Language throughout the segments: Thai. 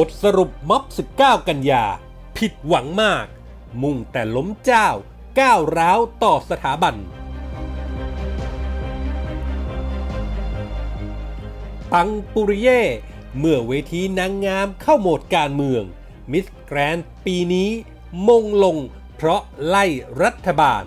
บทสรุปม็อบ19กันยา ผิดหวังมาก มุ่งแต่ล้มเจ้า ก้าวร้าวต่อสถาบันปังปุริเย่เมื่อเวทีนางงามเข้าโหมดการเมือง มิสแกรนปีนี้ มงลงเพราะไล่รัฐบาล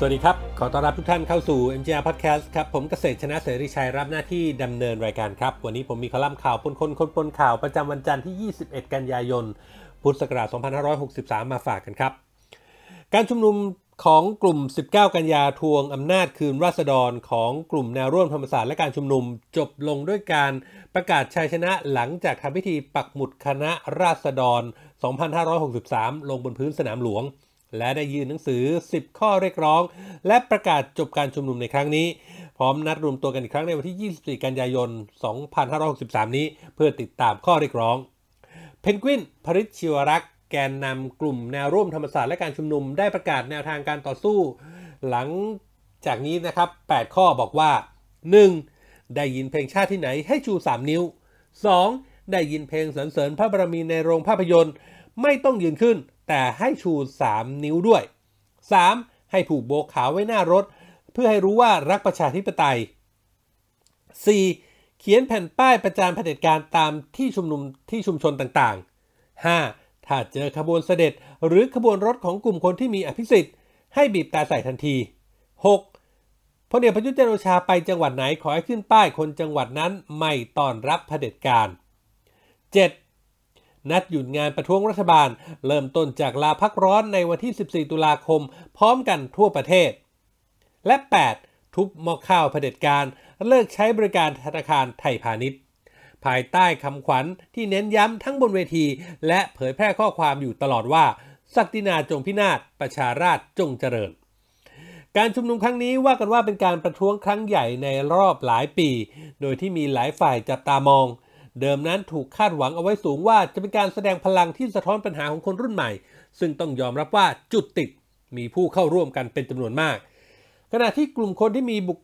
สวัสดีครับ ขอต้อนรับทุกท่านเข้าสู่ MGR Podcast ครับ ผมเกษตรชนะเสรีชัยรับหน้าที่ดำเนินรายการครับ วันนี้ผมมีคอลัมน์ข่าวปนคนคนปนข่าวประจำวันจันทร์ที่ 21 กันยายนพุทธศักราช2563 มาฝากกันครับ การชุมนุมของกลุ่ม 19 กันยาทวงอำนาจคืนราษฎร ของกลุ่มแนวร่วมธรรมศาสตร์และการชุมนุมจบลงด้วยการประกาศชัยชนะหลังจากทำพิธีปักหมุดคณะราษฎร 2563 ลงบนพื้นสนามหลวงและได้ยื่นหนังสือ 10 ข้อเรียกร้อง และประกาศจบการชุมนุมในครั้งนี้ พร้อมนัดรวมตัวกันอีกครั้งในวันที่ 24 กันยายน 2563 นี้ เพื่อติดตามข้อเรียกร้อง เพนกวินพริชชิวรักษ์แกนนำกลุ่มแนวร่วมธรรมศาสตร์และการชุมนุมได้ประกาศแนวทางการต่อสู้ หลังจากนี้นะครับ 8 ข้อบอกว่า 1. ได้ยินเพลงชาติที่ไหนให้ชู 3 นิ้ว 2. ได้ยินเพลงสรรเสริญพระบรมีในโรงภาพยนตร์ ไม่ต้องยืนขึ้นแต่ให้ชู 3 นิ้วด้วย 3. ให้ผูกโบขาวไว้หน้ารถ เพื่อให้รู้ว่ารักประชาธิปไตย 4. เขียนแผ่นป้ายประจานเผด็จการ ตามที่ชุมนุมที่ชุมชนต่าง ๆ 5. ถ้าเจอขบวนเสด็จหรือขบวนรถของกลุ่มคนที่มีอภิสิทธิ์ให้บีบตาใส่ทันที 6. พลเอกประยุทธ์จันโอชาไปจังหวัดไหนขอให้ขึ้นป้ายคนจังหวัดนั้นไม่ต้อนรับเผด็จการ 7. นัดหยุดงานประท้วงรัฐบาล เริ่มต้นจากลาพักร้อนในวันที่ 14 ตุลาคม พร้อมกันทั่วประเทศ และ8ทุบหม้อข้าวเผด็จการ เลิกใช้บริการธนาคารไทยพาณิชย์ภายใต้คำขวัญที่เน้นย้ำทั้งบนเวที และเผยแพร่ข้อความอยู่ตลอดว่า ศักดินาจงพินาศ ประชาราชจงเจริญ การชุมนุมครั้งนี้ว่ากันว่าเป็นการประท้วงครั้งใหญ่ในรอบหลายปี โดยที่มีหลายฝ่ายจับตามองเดิมนั้นถูกคาดหวังเอาไว้สูงว่าจะเป็นการแสดงพลังที่สะท้อนปัญหาของคนรุ่นใหม่ ซึ่งต้องยอมรับว่าจุดติดมีผู้เข้าร่วมกันเป็นจำนวนมาก ขณะที่กลุ่มคนที่มีบุก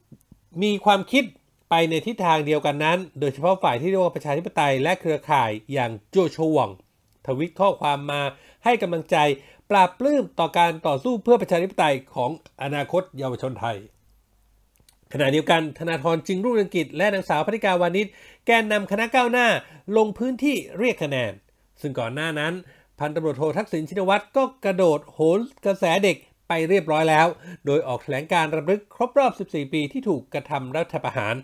มีความคิดไปในทิศทางเดียวกันนั้น โดยเฉพาะฝ่ายที่เรียกว่าประชาธิปไตยและเครือข่ายอย่างโจชวง ทวิตข้อความมาให้กำลังใจปราบปลื้มต่อการต่อสู้เพื่อประชาธิปไตยของอนาคตเยาวชนไทยขณะเดียวกันธนาธรจึงรุ่งเรืองกิจ และนางสาวพนิกาวานิชแกนนำคณะก้าวหน้าลงพื้นที่เรียกคะแนน ซึ่งก่อนหน้านั้น พันตำรวจโททักษิณชินวัตร ก็กระโดด โหนกระแสเด็กไปเรียบร้อยแล้ว โดยออกแถลงการรำลึกครบรอบ 14 ปีที่ถูกกระทำรัฐประหาร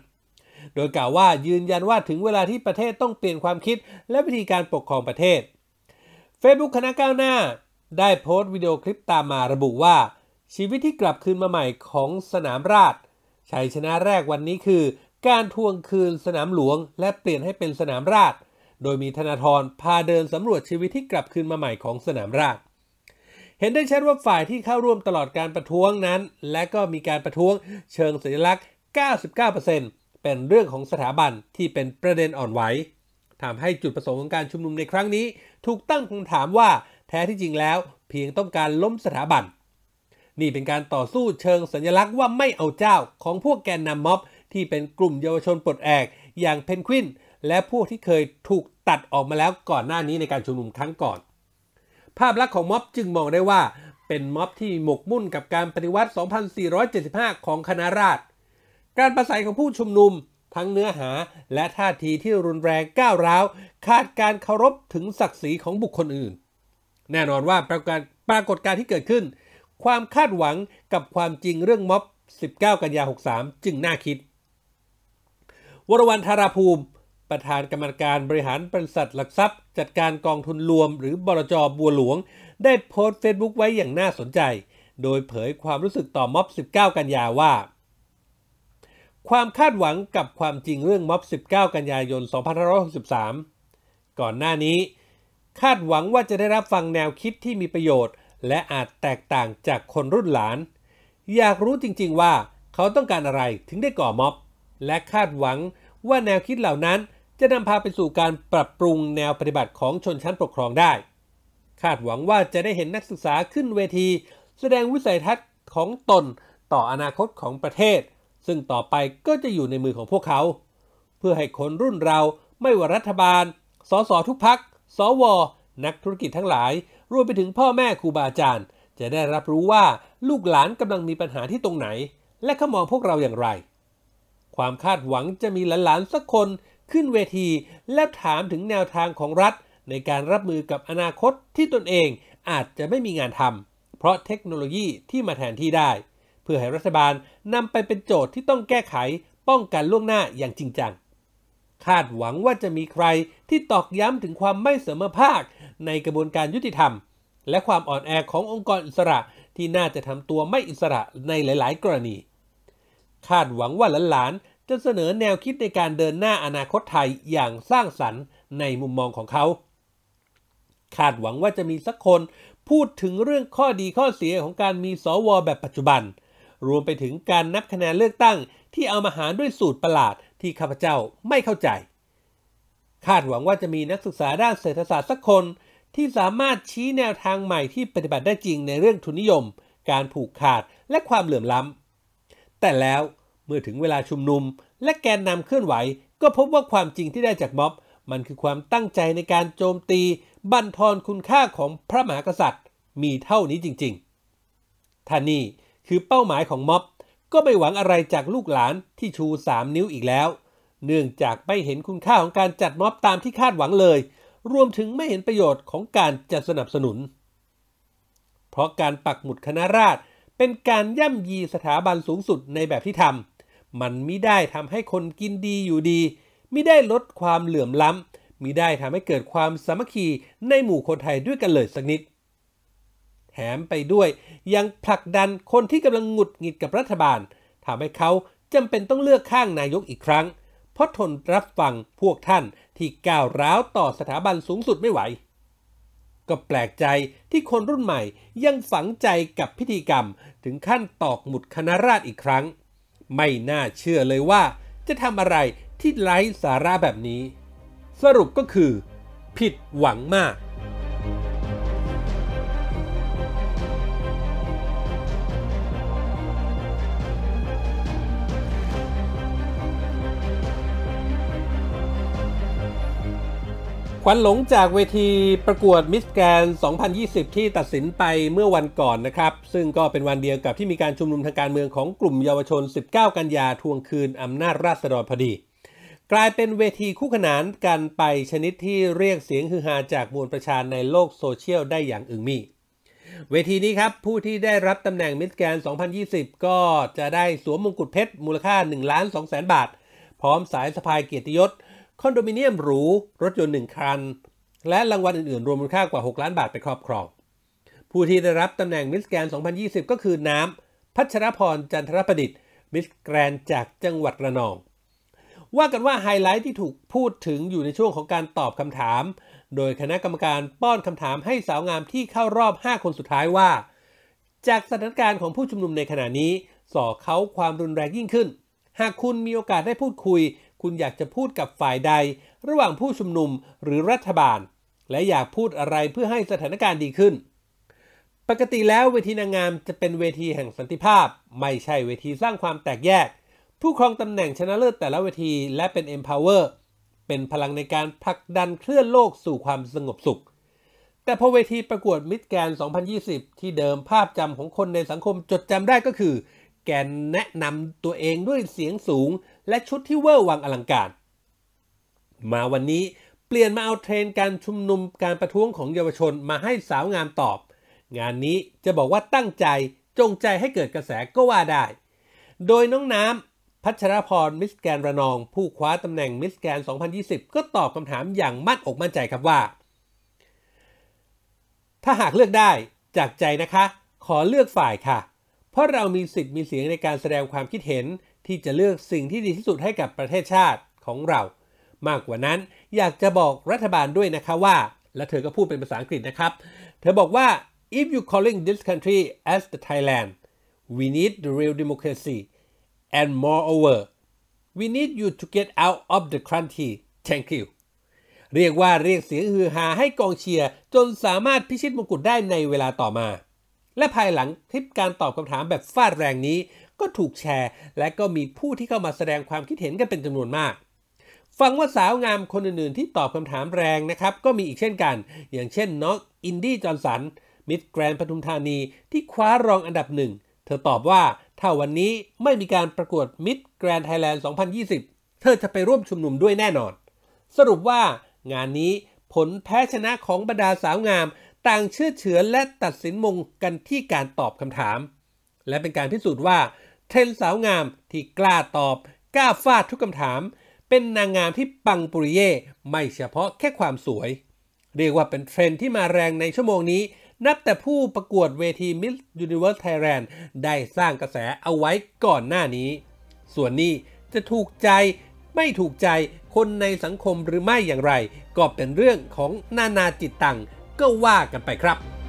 โดยกล่าวว่ายืนยันว่าถึงเวลาที่ประเทศต้องเปลี่ยนความคิดและวิธีการปกครองประเทศ Facebook คณะก้าวหน้า ได้โพสต์วิดีโอคลิปตามมาระบุว่า ชีวิตที่กลับคืนมาใหม่ของสนามราชชัยชนะแรกวันนี้คือ การทวงคืนสนามหลวงและเปลี่ยนให้เป็นสนามราช โดยมีธนาธรพาเดินสำรวจชีวิตที่กลับคืนมาใหม่ของสนามราช เห็นได้ชัดว่าฝ่ายที่เข้าร่วมตลอดการประท้วงนั้น และก็มีการประท้วงเชิงสัญลักษณ์ 99%เป็นเรื่องของสถาบันที่เป็นประเด็นอ่อนไหวทำให้จุดประสงค์ของการชุมนุมในครั้งนี้ ถูกตั้งคำถามว่า แท้ที่จริงแล้ว เพียงต้องการล้มสถาบันนี่เป็นการต่อสู้เชิงสัญลักษณ์ว่าไม่เอาเจ้าของพวกแกนนำม็อบที่เป็นกลุ่มเยาวชนปลดแอกอย่างเพนควินและพวกที่เคยถูกตัดออกมาแล้วก่อนหน้านี้ในการชุมนุมครั้งก่อน ภาพลักษณ์ของม็อบจึงมองได้ว่าเป็นม็อบที่หมกมุ่นกับการปฏิวัติ 2475 ของคณะราษฎรการประสัยของผู้ชุมนุมทั้งเนื้อหา และท่าทีที่รุนแรงก้าวร้าวขาดการเคารพถึงศักดิ์ศรีของบุคคลอื่น แน่นอนว่าปรากฏการณ์ที่เกิดขึ้นความคาดหวังกับความจริงเรื่องม็อบ 19 กันยา 63 จึงน่าคิด วรวรรณธาราภูมิ ประธานกรรมการบริหารบริษัทหลักทรัพย์ จัดการกองทุนรวมหรือบรจบัวหลวง ได้โพสต์เฟซบุ๊กไว้อย่างน่าสนใจ โดยเผยความรู้สึกต่อม็อบ 19 กันยาว่า ความคาดหวังกับความจริงเรื่องม็อบ19 กันยายน2563 ก่อนหน้านี้ คาดหวังว่าจะได้รับฟังแนวคิดที่มีประโยชน์และอาจแตกต่างจากคนรุ่นหลาน อยากรู้จริงๆว่าเขาต้องการอะไรถึงได้ก่อม็อบ และคาดหวังว่าแนวคิดเหล่านั้นจะนำพาไปสู่การปรับปรุงแนวปฏิบัติของชนชั้นปกครองได้ คาดหวังว่าจะได้เห็นนักศึกษาขึ้นเวที แสดงวิสัยทัศน์ของตนต่ออนาคตของประเทศ ซึ่งต่อไปก็จะอยู่ในมือของพวกเขา เพื่อให้คนรุ่นเรา ไม่ว่ารัฐบาล สสทุกพักสวนักธุรกิจทั้งหลายรวมไปถึงพ่อแม่ครูบาอาจารย์ จะได้รับรู้ว่าลูกหลานกำลังมีปัญหาที่ตรงไหน และเขามองพวกเราอย่างไร ความคาดหวังจะมีหลานๆสักคน ขึ้นเวที และถามถึงแนวทางของรัฐ ในการรับมือกับอนาคตที่ตนเองอาจจะไม่มีงานทำเพราะเทคโนโลยีที่มาแทนที่ได้ เพื่อให้รัฐบาลนำไปเป็นโจทย์ที่ต้องแก้ไขป้องกันล่วงหน้าอย่างจริงจังคาดหวังว่าจะมีใครที่ตอกย้ำถึงความไม่เสมอภาคในกระบวนการยุติธรรม และความอ่อนแอขององค์กรอิสระ ที่น่าจะทำตัวไม่อิสระในหลาย ๆ กรณีคาดหวังว่าหลาน ๆ จะเสนอแนวคิดในการเดินหน้าอนาคตไทยอย่างสร้างสรรค์ในมุมมองของเขาคาดหวังว่าจะมีสักคนพูดถึงเรื่องข้อดีข้อเสียของการมีสว แบบปัจจุบัน รวมไปถึงการนับคะแนนเลือกตั้ง ที่เอามาหารด้วยสูตรประหลาดที่ข้าพเจ้าไม่เข้าใจคาดหวังว่าจะมีนักศึกษาด้านเศรษฐศาสตร์สักคน ที่สามารถชี้แนวทางใหม่ที่ปฏิบัติได้จริงในเรื่องทุนนิยม การผูกขาดและความเหลื่อมล้ำ แต่แล้วเมื่อถึงเวลาชุมนุมและแกนนำเคลื่อนไหวก็พบว่าความจริงที่ได้จากม็อบ มันคือความตั้งใจในการโจมตีบั่นทอนคุณค่าของพระมหากษัตริย์ มีเท่านี้จริง ๆท่านี่คือเป้าหมายของม็อบก็ไม่หวังอะไรจากลูกหลานที่ชู3นิ้วอีกแล้วเนื่องจากไม่เห็นคุณค่าของการจัดม็อบตามที่คาดหวังเลย รวมถึงไม่เห็นประโยชน์ของการจะสนับสนุน เพราะการปักหมุดคณะราษฎรเป็นการย่ำยีสถาบันสูงสุดในแบบที่ทำ มันมิได้ทำให้คนกินดีอยู่ดี มิได้ลดความเหลื่อมล้ำมิได้ทำให้เกิดความสามัคคี ในหมู่คนไทยด้วยกันเลยสักนิด แถมไปด้วยยังผลักดันคนที่กำลังหงุดหงิดกับรัฐบาลทำให้เขาจำเป็นต้องเลือกข้างนายกอีกครั้งเพราะทนรับฟังพวกท่านที่ก้าวร้าวต่อสถาบันสูงสุดไม่ไหว ก็แปลกใจที่คนรุ่นใหม่ยังฝังใจกับพิธีกรรมถึงขั้นตอกหมุดคณะราษฎรอีกครั้ง ไม่น่าเชื่อเลยว่าจะทำอะไรที่ไร้สาระแบบนี้ สรุปก็คือ ผิดหวังมากขวัญหลงจากเวทีประกวดมิสแกรน2020 ที่ตัดสินไปเมื่อวันก่อนนะครับ ซึ่งก็เป็นวันเดียวกับที่มีการชุมนุมทางการเมืองของกลุ่มเยาวชน 19 กันยาทวงคืนอำนาจราษฎรพอดี กลายเป็นเวทีคู่ขนานกันไปชนิดที่เรียกเสียงฮือฮาจากมวลประชาในโลกโซเชียลได้อย่างอึงมี เวทีนี้ครับ ผู้ที่ได้รับตำแหน่งมิสแกรน2020 ก็จะได้สวมมงกุฎเพชรมูลค่า1ล้าน2แสนบาท พร้อมสายสะพายเกียรติยศคอนโดมิเนียมหรู รถยนต์หนึ่งคัน และรางวัลอื่นๆ รวมมูลค่ากว่า 6 ล้านบาทไปครอบครองผู้ที่ได้รับตำแหน่งมิสแกรน2020 ก็คือน้ำพัชรพรจันทรประดิษฐ์มิสแกรนจากจังหวัดระนอง ว่ากันว่าไฮไลท์ที่ถูกพูดถึงอยู่ในช่วงของการตอบคำถาม โดยคณะกรรมการป้อนคำถามให้สาวงามที่เข้ารอบ 5 คนสุดท้ายว่า จากสถานการณ์ของผู้ชุมนุมในขณะนี้ส่อเขาความรุนแรงยิ่งขึ้น หากคุณมีโอกาสได้พูดคุยคุณอยากจะพูดกับฝ่ายใดระหว่างผู้ชุมนุมหรือรัฐบาล และอยากพูดอะไรเพื่อให้สถานการณ์ดีขึ้น ปกติแล้วเวทีนางงามจะเป็นเวทีแห่งสันติภาพ ไม่ใช่เวทีสร้างความแตกแยก ผู้ครองตำแหน่งชนะเลิศแต่ละเวทีและเป็น empower เป็นพลังในการผลักดันเคลื่อนโลกสู่ความสงบสุข แต่พอเวทีประกวดมิสแกน2020 ที่เดิมภาพจำของคนในสังคมจดจำได้ก็คือ แกนแนะนำตัวเองด้วยเสียงสูงและชุดที่เวอร์วังอลังการ มาวันนี้เปลี่ยนมาเอาเทรนการชุมนุมการประท้วงของเยาวชนมาให้สาวงามตอบ งานนี้จะบอกว่าตั้งใจจงใจให้เกิดกระแสก็ว่าได้ โดยน้องน้ำพัชรพรมิสแกนระนอง ผู้คว้าตำแหน่งมิสแกน2020 ก็ตอบคำถามอย่างมั่นอกมั่นใจครับว่า ถ้าหากเลือกได้จากใจนะคะขอเลือกฝ่ายค่ะ เพราะเรามีสิทธิ์มีเสียงในการแสดงความคิดเห็นที่จะเลือกสิ่งที่ดีที่สุดให้กับประเทศชาติของเรา มากกว่านั้นอยากจะบอกรัฐบาลด้วยนะคะว่า และเธอก็พูดเป็นภาษาอังกฤษนะครับ เธอบอกว่า if you calling this country as the Thailand we need the real democracy and moreover we need you to get out of the country thank you เรียกว่าเรียกเสียงฮือฮาให้กองเชียร์จนสามารถพิชิตมงกุฎได้ในเวลาต่อมา และภายหลังคลิปการตอบคำถามแบบฟาดแรงนี้ก็ถูกแชร์ และก็มีผู้ที่เข้ามาแสดงความคิดเห็นกันเป็นจำนวนมาก ฟังว่าสาวงามคนอื่นๆที่ตอบคำถามแรงนะครับ ก็มีอีกเช่นกัน อย่างเช่นน้องอินดี้จอร์นสันมิสแกรนปทุมธานีที่คว้ารองอันดับหนึ่ง เธอตอบว่าถ้าวันนี้ไม่มีการประกวดมิสแกรนไทยแลนด์ 2020 เธอจะไปร่วมชุมนุมด้วยแน่นอน สรุปว่างานนี้ผลแพ้ชนะของบรรดาสาวงาม ต่างเชื่อเฉือนและตัดสินมงกันที่การตอบคำถาม และเป็นการพิสูจน์ว่าเทรนสาวงามที่กล้าตอบกล้าฟาดทุกคำถาม เป็นนางงามที่ปังปุริเย่ไม่เฉพาะแค่ความสวย เรียกว่าเป็นเทรนที่มาแรงในชั่วโมงนี้ นับแต่ผู้ประกวดเวทีิสยูนิเว e ร์สไทยแลนด์ได้สร้างกระแสเอาไว้ก่อนหน้านี้ ส่วนนี้จะถูกใจไม่ถูกใจคนในสังคมหรือไม่อย่างไร ก็เป็นเรื่องของนานาจิตตังก็ว่ากันไปครับ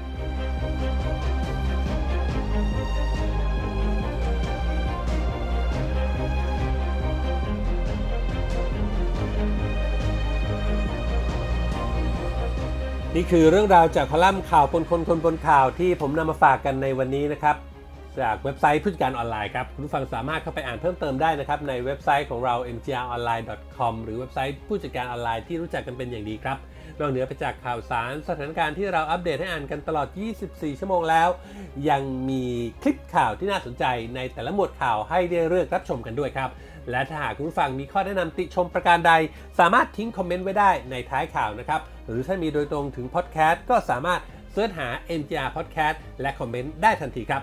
นี่คือเรื่องราวจากคอลัมน์ข่าวปนคนคนบนข่าวที่ผมนำมาฝากกันในวันนี้นะครับจากเว็บไซต์ผู้จัดการออนไลน์ครับคุณผู้ฟังสามารถเข้าไปอ่านเพิ่มเติมได้นะครับ ในเว็บไซต์ของเรา mgronline.com หรือเว็บไซต์ผู้จัดการออนไลน์ที่รู้จักกันเป็นอย่างดีครับนอกเหนือไปจากข่าวสาร สถานการณ์ที่เราอัปเดตให้อ่านกันตลอด 24 ชั่วโมงแล้ว ยังมีคลิปข่าวที่น่าสนใจในแต่ละหมวดข่าวให้ได้เลือกรับชมกันด้วยครับ และถ้าหากคุณฟังมีข้อแนะนำติชมประการใด สามารถทิ้งคอมเมนต์ไว้ได้ในท้ายข่าวนะครับหรือถ้ามีโดยตรงถึงพอดแคสต์ก็สามารถเสิร์ชหา NGR Podcast และคอมเมนต์ได้ทันทีครับ